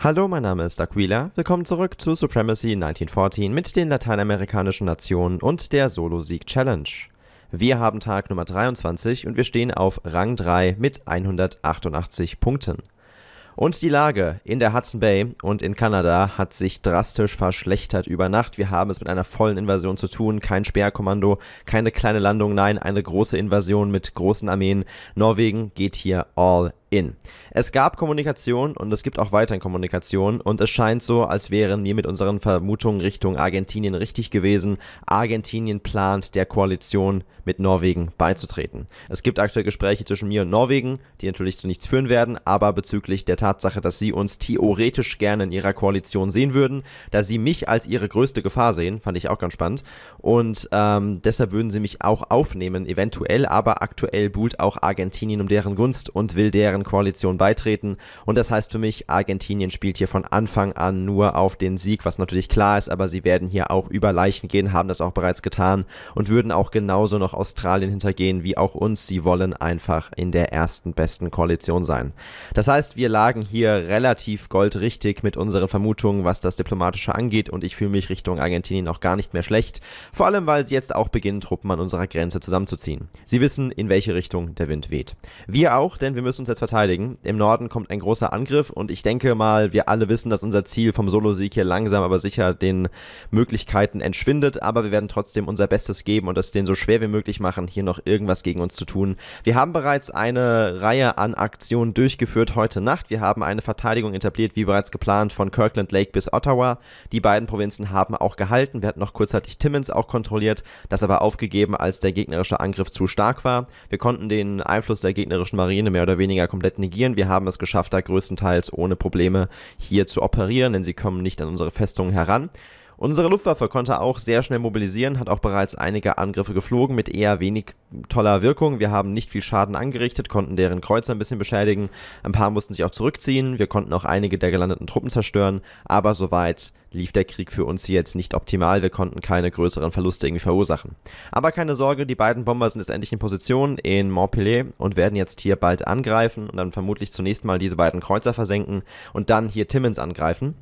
Hallo, mein Name ist Aquila. Willkommen zurück zu Supremacy 1914 mit den lateinamerikanischen Nationen und der Solo-Sieg-Challenge. Wir haben Tag Nummer 23 und wir stehen auf Rang 3 mit 188 Punkten. Und die Lage in der Hudson Bay und in Kanada hat sich drastisch verschlechtert über Nacht. Wir haben es mit einer vollen Invasion zu tun. Kein Speerkommando, keine kleine Landung, nein, eine große Invasion mit großen Armeen. Norwegen geht hier all in. Es gab Kommunikation und es gibt auch weiterhin Kommunikation und es scheint so, als wären wir mit unseren Vermutungen Richtung Argentinien richtig gewesen. Argentinien plant, der Koalition mit Norwegen beizutreten. Es gibt aktuell Gespräche zwischen mir und Norwegen, die natürlich zu nichts führen werden, aber bezüglich der Tatsache, dass sie uns theoretisch gerne in ihrer Koalition sehen würden, da sie mich als ihre größte Gefahr sehen, fand ich auch ganz spannend. Und ähm, deshalb würden sie mich auch aufnehmen, eventuell, aber aktuell buhlt auch Argentinien um deren Gunst und will deren kleineren Koalition beitreten. Und das heißt für mich, Argentinien spielt hier von Anfang an nur auf den Sieg, was natürlich klar ist, aber sie werden hier auch über Leichen gehen, haben das auch bereits getan und würden auch genauso noch Australien hintergehen wie auch uns. Sie wollen einfach in der ersten besten Koalition sein. Das heißt, wir lagen hier relativ goldrichtig mit unseren Vermutungen, was das Diplomatische angeht und ich fühle mich Richtung Argentinien auch gar nicht mehr schlecht, vor allem weil sie jetzt auch beginnen, Truppen an unserer Grenze zusammenzuziehen. Sie wissen, in welche Richtung der Wind weht. Wir auch, denn wir müssen uns jetzt verteidigen. Im Norden kommt ein großer Angriff und ich denke mal, wir alle wissen, dass unser Ziel vom Solo-Sieg hier langsam aber sicher den Möglichkeiten entschwindet, aber wir werden trotzdem unser Bestes geben und es denen so schwer wie möglich machen, hier noch irgendwas gegen uns zu tun. Wir haben bereits eine Reihe an Aktionen durchgeführt heute Nacht. Wir haben eine Verteidigung etabliert, wie bereits geplant, von Kirkland Lake bis Ottawa. Die beiden Provinzen haben auch gehalten. Wir hatten noch kurzzeitig Timmins auch kontrolliert, das aber aufgegeben, als der gegnerische Angriff zu stark war. Wir konnten den Einfluss der gegnerischen Marine mehr oder weniger komplett komplett negieren. Wir haben es geschafft, da größtenteils ohne Probleme hier zu operieren, denn sie kommen nicht an unsere Festung heran. Unsere Luftwaffe konnte auch sehr schnell mobilisieren, hat auch bereits einige Angriffe geflogen mit eher wenig toller Wirkung. Wir haben nicht viel Schaden angerichtet, konnten deren Kreuzer ein bisschen beschädigen. Ein paar mussten sich auch zurückziehen. Wir konnten auch einige der gelandeten Truppen zerstören. Aber soweit lief der Krieg für uns hier jetzt nicht optimal. Wir konnten keine größeren Verluste irgendwie verursachen. Aber keine Sorge, die beiden Bomber sind jetzt endlich in Position in Montpellier und werden jetzt hier bald angreifen und dann vermutlich zunächst mal diese beiden Kreuzer versenken und dann hier Timmins angreifen.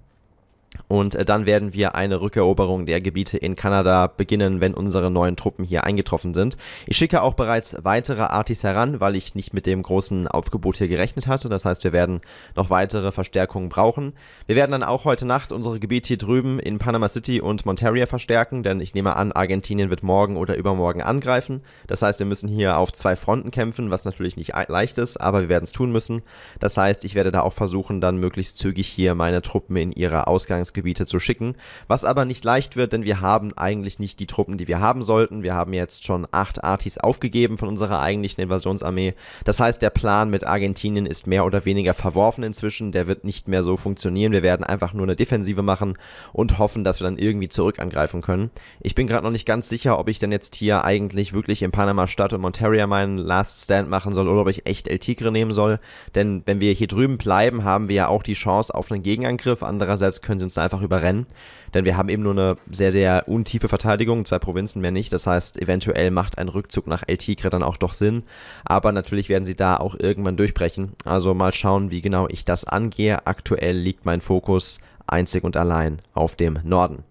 Und äh, dann werden wir eine Rückeroberung der Gebiete in Kanada beginnen, wenn unsere neuen Truppen hier eingetroffen sind. Ich schicke auch bereits weitere Artis heran, weil ich nicht mit dem großen Aufgebot hier gerechnet hatte. Das heißt, wir werden noch weitere Verstärkungen brauchen. Wir werden dann auch heute Nacht unsere Gebiete hier drüben in Panama City und Monteria verstärken, denn ich nehme an, Argentinien wird morgen oder übermorgen angreifen. Das heißt, wir müssen hier auf zwei Fronten kämpfen, was natürlich nicht leicht ist, aber wir werden es tun müssen. Das heißt, ich werde da auch versuchen, dann möglichst zügig hier meine Truppen in ihrer Ausgangs- Übergangsgebiete zu schicken, was aber nicht leicht wird, denn wir haben eigentlich nicht die Truppen, die wir haben sollten. Wir haben jetzt schon acht Artis aufgegeben von unserer eigentlichen Invasionsarmee. Das heißt, der Plan mit Argentinien ist mehr oder weniger verworfen inzwischen. Der wird nicht mehr so funktionieren. Wir werden einfach nur eine Defensive machen und hoffen, dass wir dann irgendwie zurück angreifen können. Ich bin gerade noch nicht ganz sicher, ob ich denn jetzt hier eigentlich wirklich in Panama Stadt und Monteria meinen Last Stand machen soll oder ob ich echt El Tigre nehmen soll. Denn wenn wir hier drüben bleiben, haben wir ja auch die Chance auf einen Gegenangriff. Andererseits können sie uns da einfach überrennen. Denn wir haben eben nur eine sehr, sehr untiefe Verteidigung, zwei Provinzen mehr nicht. Das heißt, eventuell macht ein Rückzug nach El Tigre dann auch doch Sinn. Aber natürlich werden sie da auch irgendwann durchbrechen. Also mal schauen, wie genau ich das angehe. Aktuell liegt mein Fokus einzig und allein auf dem Norden.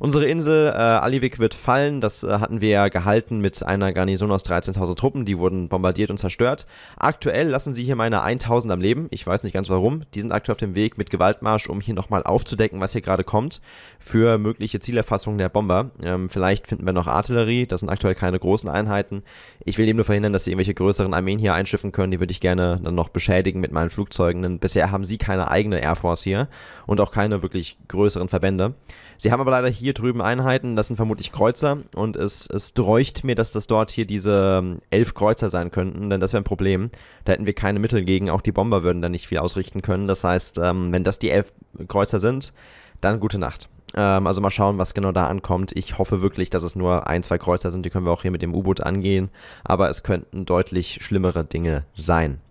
Unsere Insel äh, Alivik wird fallen. Das äh, hatten wir ja gehalten mit einer Garnison aus 13.000 Truppen. Die wurden bombardiert und zerstört. Aktuell lassen sie hier meine 1.000 am Leben. Ich weiß nicht ganz warum. Die sind aktuell auf dem Weg mit Gewaltmarsch, um hier nochmal aufzudecken, was hier gerade kommt für mögliche Zielerfassung der Bomber. Ähm, vielleicht finden wir noch Artillerie. Das sind aktuell keine großen Einheiten. Ich will eben nur verhindern, dass sie irgendwelche größeren Armeen hier einschiffen können. Die würde ich gerne dann noch beschädigen mit meinen Flugzeugen. Denn bisher haben sie keine eigene Air Force hier und auch keine wirklich größeren Verbände. Sie haben aber leider hier hier drüben Einheiten, das sind vermutlich Kreuzer und es, es dräucht mir, dass das dort hier diese ähm, elf Kreuzer sein könnten, denn das wäre ein Problem. Da hätten wir keine Mittel gegen, auch die Bomber würden da nicht viel ausrichten können. Das heißt, ähm, wenn das die elf Kreuzer sind, dann gute Nacht. Ähm, also mal schauen, was genau da ankommt. Ich hoffe wirklich, dass es nur ein, zwei Kreuzer sind, die können wir auch hier mit dem U-Boot angehen, aber es könnten deutlich schlimmere Dinge sein.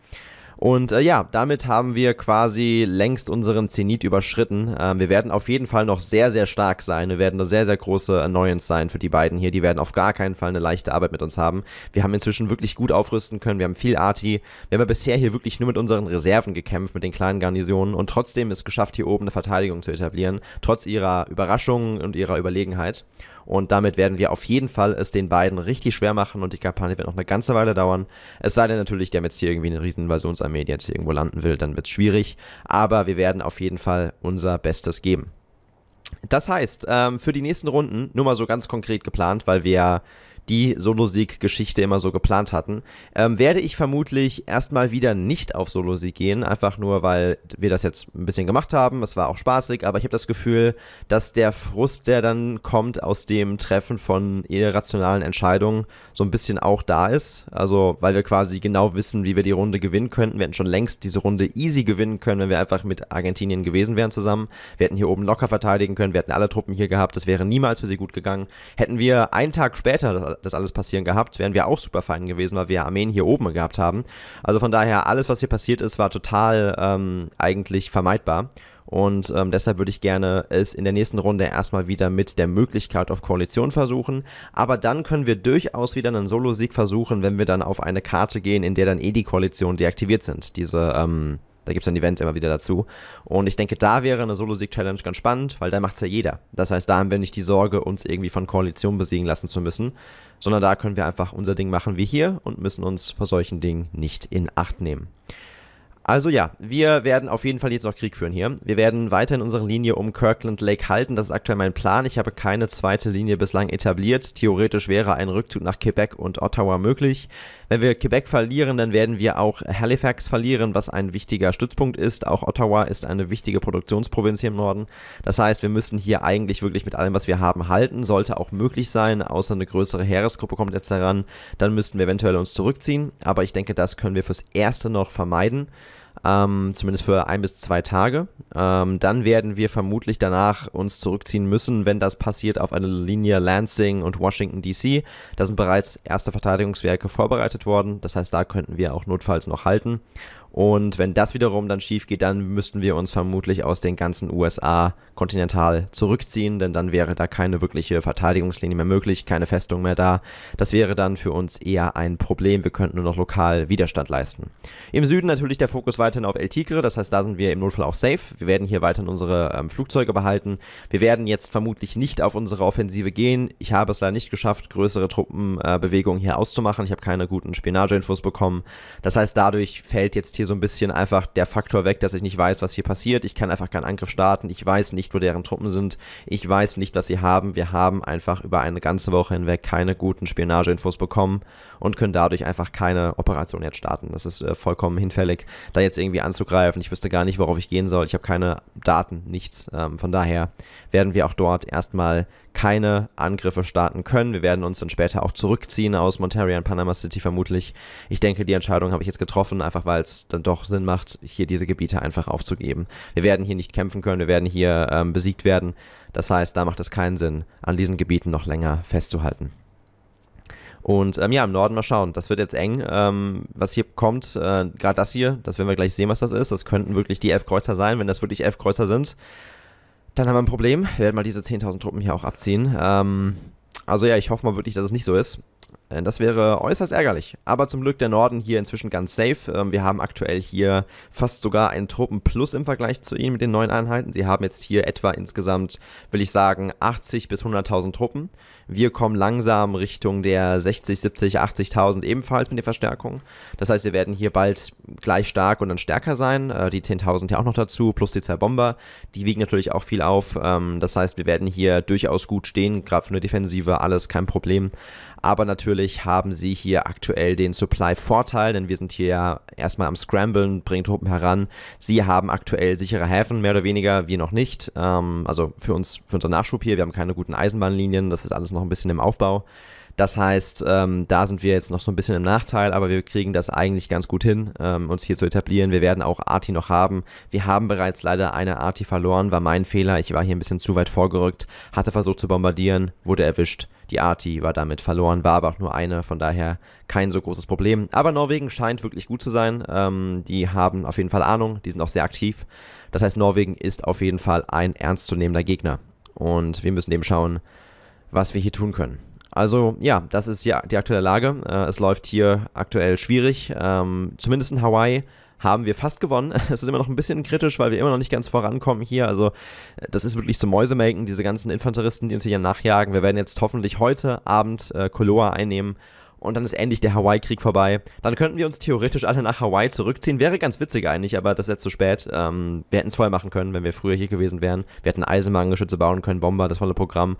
Und äh, ja, damit haben wir quasi längst unseren Zenit überschritten. Ähm, wir werden auf jeden Fall noch sehr, sehr stark sein. Wir werden eine sehr, sehr große Annoyance sein für die beiden hier. Die werden auf gar keinen Fall eine leichte Arbeit mit uns haben. Wir haben inzwischen wirklich gut aufrüsten können. Wir haben viel Arti. Wir haben ja bisher hier wirklich nur mit unseren Reserven gekämpft, mit den kleinen Garnisonen und trotzdem ist es geschafft, hier oben eine Verteidigung zu etablieren. Trotz ihrer Überraschungen und ihrer Überlegenheit. Und damit werden wir auf jeden Fall es den beiden richtig schwer machen und die Kampagne wird noch eine ganze Weile dauern. Es sei denn natürlich, der haben jetzt hier irgendwie eine riesen Invasionsarmee, die jetzt irgendwo landen will, dann wird es schwierig. Aber wir werden auf jeden Fall unser Bestes geben. Das heißt, ähm, für die nächsten Runden, nur mal so ganz konkret geplant, weil wir die Solo-Sieg-Geschichte immer so geplant hatten. Ähm, werde ich vermutlich erstmal wieder nicht auf Solo-Sieg gehen, einfach nur, weil wir das jetzt ein bisschen gemacht haben. Es war auch spaßig, aber ich habe das Gefühl, dass der Frust, der dann kommt aus dem Treffen von irrationalen Entscheidungen, so ein bisschen auch da ist. Also, weil wir quasi genau wissen, wie wir die Runde gewinnen könnten. Wir hätten schon längst diese Runde easy gewinnen können, wenn wir einfach mit Argentinien gewesen wären zusammen. Wir hätten hier oben locker verteidigen können, wir hätten alle Truppen hier gehabt, das wäre niemals für sie gut gegangen. Hätten wir einen Tag später das alles passieren gehabt, wären wir auch super fein gewesen, weil wir Armeen hier oben gehabt haben. Also von daher, alles, was hier passiert ist, war total ähm, eigentlich vermeidbar. Und ähm, deshalb würde ich gerne es in der nächsten Runde erstmal wieder mit der Möglichkeit auf Koalition versuchen. Aber dann können wir durchaus wieder einen Solo-Sieg versuchen, wenn wir dann auf eine Karte gehen, in der dann eh die Koalition deaktiviert sind. Diese ähm, da gibt es ein Event immer wieder dazu. Und ich denke, da wäre eine Solo-Sieg-Challenge ganz spannend, weil da macht es ja jeder. Das heißt, da haben wir nicht die Sorge, uns irgendwie von Koalitionen besiegen lassen zu müssen, sondern da können wir einfach unser Ding machen wie hier und müssen uns vor solchen Dingen nicht in Acht nehmen. Also ja, wir werden auf jeden Fall jetzt noch Krieg führen hier. Wir werden weiter in unserer Linie um Kirkland Lake halten. Das ist aktuell mein Plan. Ich habe keine zweite Linie bislang etabliert. Theoretisch wäre ein Rückzug nach Quebec und Ottawa möglich. Wenn wir Quebec verlieren, dann werden wir auch Halifax verlieren, was ein wichtiger Stützpunkt ist. Auch Ottawa ist eine wichtige Produktionsprovinz hier im Norden. Das heißt, wir müssen hier eigentlich wirklich mit allem, was wir haben, halten. Sollte auch möglich sein, außer eine größere Heeresgruppe kommt jetzt heran. Dann müssten wir eventuell uns zurückziehen. Aber ich denke, das können wir fürs Erste noch vermeiden ähm, zumindest für ein bis zwei Tage. Ähm, dann werden wir vermutlich danach uns zurückziehen müssen, wenn das passiert, auf eine Linie Lansing und Washington DC. Da sind bereits erste Verteidigungswerke vorbereitet worden, das heißt, da könnten wir auch notfalls noch halten. Und wenn das wiederum dann schief geht, dann müssten wir uns vermutlich aus den ganzen USA kontinental zurückziehen, denn dann wäre da keine wirkliche Verteidigungslinie mehr möglich, keine Festung mehr da. Das wäre dann für uns eher ein Problem. Wir könnten nur noch lokal Widerstand leisten. Im Süden natürlich der Fokus weiterhin auf El Tigre, das heißt, da sind wir im Notfall auch safe. Wir werden hier weiterhin unsere ähm, Flugzeuge behalten. Wir werden jetzt vermutlich nicht auf unsere Offensive gehen. Ich habe es leider nicht geschafft, größere Truppenbewegungen äh, hier auszumachen. Ich habe keine guten Spionageinfos bekommen. Das heißt, dadurch fällt jetzt hier so ein bisschen einfach der Faktor weg, dass ich nicht weiß, was hier passiert. Ich kann einfach keinen Angriff starten. Ich weiß nicht, wo deren Truppen sind. Ich weiß nicht, was sie haben. Wir haben einfach über eine ganze Woche hinweg keine guten Spionageinfos bekommen und können dadurch einfach keine Operation jetzt starten. Das ist äh, vollkommen hinfällig, da jetzt irgendwie anzugreifen. Ich wüsste gar nicht, worauf ich gehen soll. Ich habe keine Daten, nichts. Ähm, von daher werden wir auch dort erstmal keine Angriffe starten können. Wir werden uns dann später auch zurückziehen aus Monterrey und Panama City vermutlich. Ich denke, die Entscheidung habe ich jetzt getroffen, einfach weil es es dann doch Sinn macht, hier diese Gebiete einfach aufzugeben. Wir werden hier nicht kämpfen können, wir werden hier ähm, besiegt werden. Das heißt, da macht es keinen Sinn, an diesen Gebieten noch länger festzuhalten. Und ähm, ja, im Norden mal schauen. Das wird jetzt eng. Ähm, was hier kommt, äh, gerade das hier, das werden wir gleich sehen, was das ist. Das könnten wirklich die Elfkreuzer sein, wenn das wirklich Elfkreuzer sind. Dann haben wir ein Problem. Wir werden mal diese 10.000 Truppen hier auch abziehen. Ähm, also ja, ich hoffe mal wirklich, dass es nicht so ist. Äh, das wäre äußerst ärgerlich. Aber zum Glück der Norden hier inzwischen ganz safe. Ähm, wir haben aktuell hier fast sogar einen Truppenplus im Vergleich zu ihnen mit den neuen Einheiten. Sie haben jetzt hier etwa insgesamt, will ich sagen, 80 bis 100.000 Truppen. Wir kommen langsam Richtung der 60, 70, 80.000 ebenfalls mit den Verstärkungen. Das heißt, wir werden hier bald gleich stark und dann stärker sein. Äh, die 10.000 ja auch noch dazu, plus die zwei Bomber. Die wiegen natürlich auch viel auf. Ähm, das heißt, wir werden hier durchaus gut stehen. Gerade für eine Defensive alles kein Problem. Aber natürlich haben sie hier aktuell den Supply-Vorteil, denn wir sind hier ja erstmal am Scramblen, bringen Truppen heran. Sie haben aktuell sichere Häfen, mehr oder weniger, wir noch nicht. Ähm, also für uns, für unseren Nachschub hier, wir haben keine guten Eisenbahnlinien, das ist alles noch ein bisschen im Aufbau. Das heißt, ähm, da sind wir jetzt noch so ein bisschen im Nachteil, aber wir kriegen das eigentlich ganz gut hin, ähm, uns hier zu etablieren. Wir werden auch Arti noch haben. Wir haben bereits leider eine Arti verloren, war mein Fehler. Ich war hier ein bisschen zu weit vorgerückt, hatte versucht zu bombardieren, wurde erwischt. Die Arti war damit verloren, war aber auch nur eine, von daher kein so großes Problem. Aber Norwegen scheint wirklich gut zu sein. Ähm, die haben auf jeden Fall Ahnung, die sind auch sehr aktiv. Das heißt, Norwegen ist auf jeden Fall ein ernstzunehmender Gegner. Und wir müssen eben schauen, was wir hier tun können. Also ja, das ist ja die aktuelle Lage. Äh, es läuft hier aktuell schwierig. Ähm, zumindest in Hawaii haben wir fast gewonnen. Es ist immer noch ein bisschen kritisch, weil wir immer noch nicht ganz vorankommen hier. Also äh, das ist wirklich zum Mäusemelken, diese ganzen Infanteristen, die uns hier nachjagen. Wir werden jetzt hoffentlich heute Abend äh, Koloa einnehmen und dann ist endlich der Hawaii-Krieg vorbei. Dann könnten wir uns theoretisch alle nach Hawaii zurückziehen. Wäre ganz witzig eigentlich, aber das ist jetzt zu spät. Ähm, wir hätten es vorher machen können, wenn wir früher hier gewesen wären. Wir hätten Eisenbahngeschütze bauen können, Bomber, das volle Programm.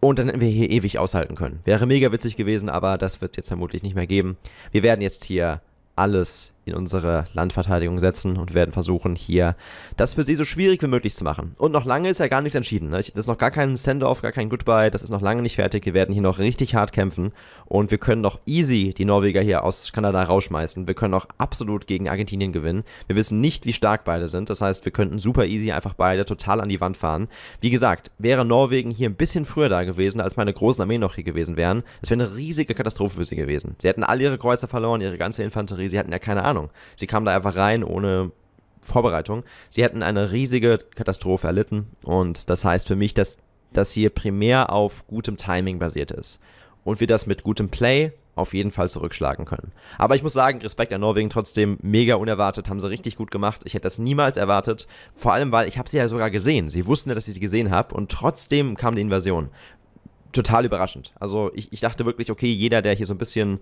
Und dann hätten wir hier ewig aushalten können. Wäre mega witzig gewesen, aber das wird jetzt vermutlich nicht mehr geben. Wir werden jetzt hier alles in unsere Landverteidigung setzen und werden versuchen, hier das für sie so schwierig wie möglich zu machen. Und noch lange ist ja gar nichts entschieden. Ne? Das ist noch gar kein Send-Off, gar kein Goodbye, das ist noch lange nicht fertig. Wir werden hier noch richtig hart kämpfen und wir können noch easy die Norweger hier aus Kanada rausschmeißen. Wir können auch absolut gegen Argentinien gewinnen. Wir wissen nicht, wie stark beide sind. Das heißt, wir könnten super easy einfach beide total an die Wand fahren. Wie gesagt, wäre Norwegen hier ein bisschen früher da gewesen, als meine großen Armeen noch hier gewesen wären, das wäre eine riesige Katastrophe für sie gewesen. Sie hätten all ihre Kreuzer verloren, ihre ganze Infanterie, sie hatten ja keine Ahnung. Ahnung. Sie kamen da einfach rein ohne Vorbereitung. Sie hätten eine riesige Katastrophe erlitten und das heißt für mich, dass das hier primär auf gutem Timing basiert ist und wir das mit gutem Play auf jeden Fall zurückschlagen können. Aber ich muss sagen, Respekt an Norwegen trotzdem mega unerwartet, haben sie richtig gut gemacht. Ich hätte das niemals erwartet, vor allem weil ich habe sie ja sogar gesehen. Sie wussten ja, dass ich sie gesehen habe und trotzdem kam die Invasion total überraschend. Also ich, ich dachte wirklich, okay, jeder, der hier so ein bisschen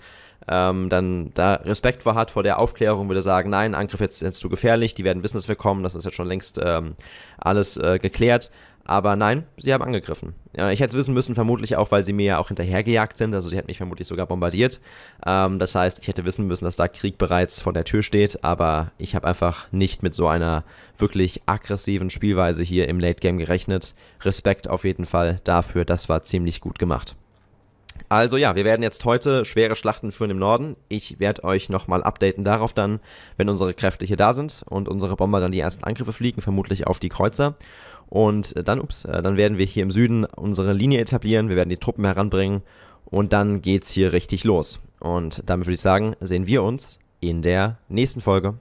ähm, dann da Respekt vor hat, vor der Aufklärung, würde sagen, nein, Angriff jetzt, jetzt zu gefährlich, die werden wissen, dass wir kommen, das ist jetzt schon längst ähm, alles äh, geklärt. Aber nein, sie haben angegriffen. Ja, ich hätte es wissen müssen, vermutlich auch, weil sie mir ja auch hinterhergejagt sind. Also sie hätten mich vermutlich sogar bombardiert. Ähm, das heißt, ich hätte wissen müssen, dass da Krieg bereits vor der Tür steht. Aber ich habe einfach nicht mit so einer wirklich aggressiven Spielweise hier im Late Game gerechnet. Respekt auf jeden Fall dafür. Das war ziemlich gut gemacht. Also ja, wir werden jetzt heute schwere Schlachten führen im Norden. Ich werde euch nochmal updaten darauf dann, wenn unsere Kräfte hier da sind und unsere Bomber dann die ersten Angriffe fliegen, vermutlich auf die Kreuzer. Und äh, dann, ups, äh, dann werden wir hier im Süden unsere Linie etablieren, wir werden die Truppen heranbringen und dann geht's hier richtig los. Und damit würde ich sagen, sehen wir uns in der nächsten Folge.